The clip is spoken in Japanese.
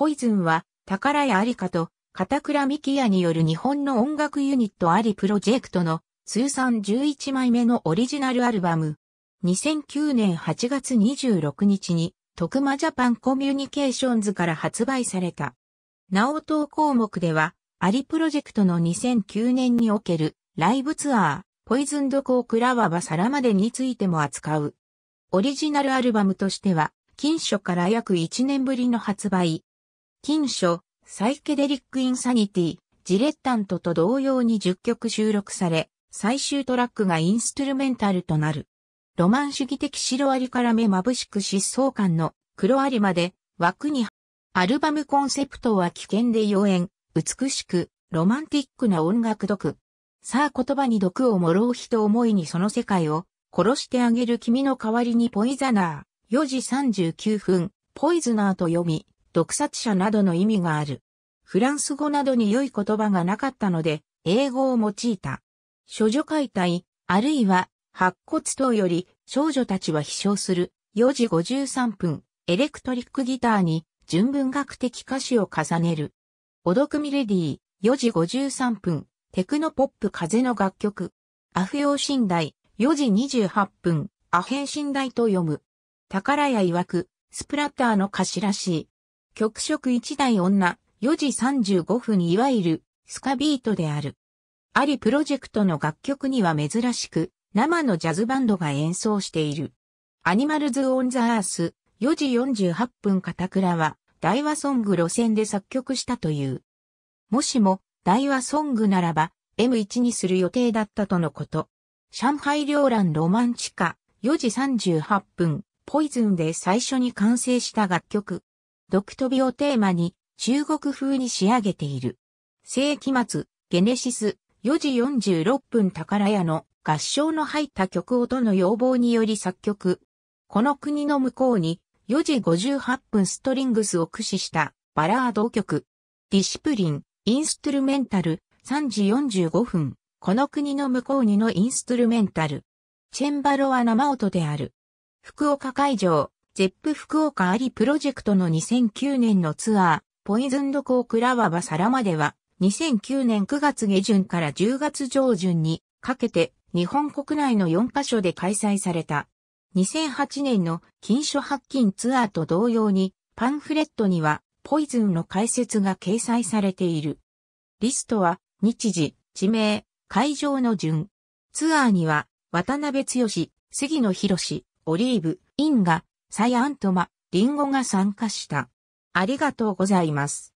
ポイズンは、宝屋ありかと、片倉希也による日本の音楽ユニットありプロジェクトの通算11枚目のオリジナルアルバム。2009年8月26日に、徳間ジャパンコミュニケーションズから発売された。なお当項目では、アリプロジェクトの2009年におけるライブツアー、ポイズンドコークラワバサラまでについても扱う。オリジナルアルバムとしては、金書から約1年ぶりの発売、金書、サイケデリック・インサニティ、ジレッタントと同様に10曲収録され、最終トラックがインストゥルメンタルとなる。ロマン主義的シロアリから目眩しく疾走感の黒アリまで枠にアルバムコンセプトは危険で妖艶、美しく、ロマンティックな音楽毒。さあ言葉に毒をもろう人思いにその世界を殺してあげる君の代わりにポイザナー。4時39分、ポイズナーと読み、毒殺者などの意味がある。フランス語などに良い言葉がなかったので、英語を用いた。処女解体、あるいは、白骨等より少女たちは飛翔する。4時53分、エレクトリックギターに純文学的歌詞を重ねる。おどくみレディー、4時53分、テクノポップ風の楽曲。アフヨー寝台、4時28分、アヘン寝台と読む。宝屋曰く、スプラッターの歌詞らしい。曲色一台女、4時35分いわゆる、スカビートである。ありプロジェクトの楽曲には珍しく、生のジャズバンドが演奏している。アニマルズ・オン・ザ・アース、4時48分片倉は、大和ソング路線で作曲したという。もしも、大和ソングならば、M1 にする予定だったとのこと。上海両蘭ロマンチカ、4時38分、ポイズンで最初に完成した楽曲。ク飛びをテーマに中国風に仕上げている。世紀末、ゲネシス4時46分宝屋の合唱の入った曲音の要望により作曲。この国の向こうに4時58分ストリングスを駆使したバラード曲。ディシプリン、インストゥルメンタル3時45分。この国の向こうにのインストゥルメンタル。チェンバロは生音である。福岡会場、ゼップ福岡ありプロジェクトの2009年のツアー、ポイズンドコークラワバサラまでは、2009年9月下旬から10月上旬にかけて日本国内の4カ所で開催された。2008年の金書発金ツアーと同様にパンフレットにはポイズンの解説が掲載されている。リストは日時、地名、会場の順。ツアーには渡辺剛、杉野博オリーブ、インが、サヤアントマ、リンゴが参加した。ありがとうございます。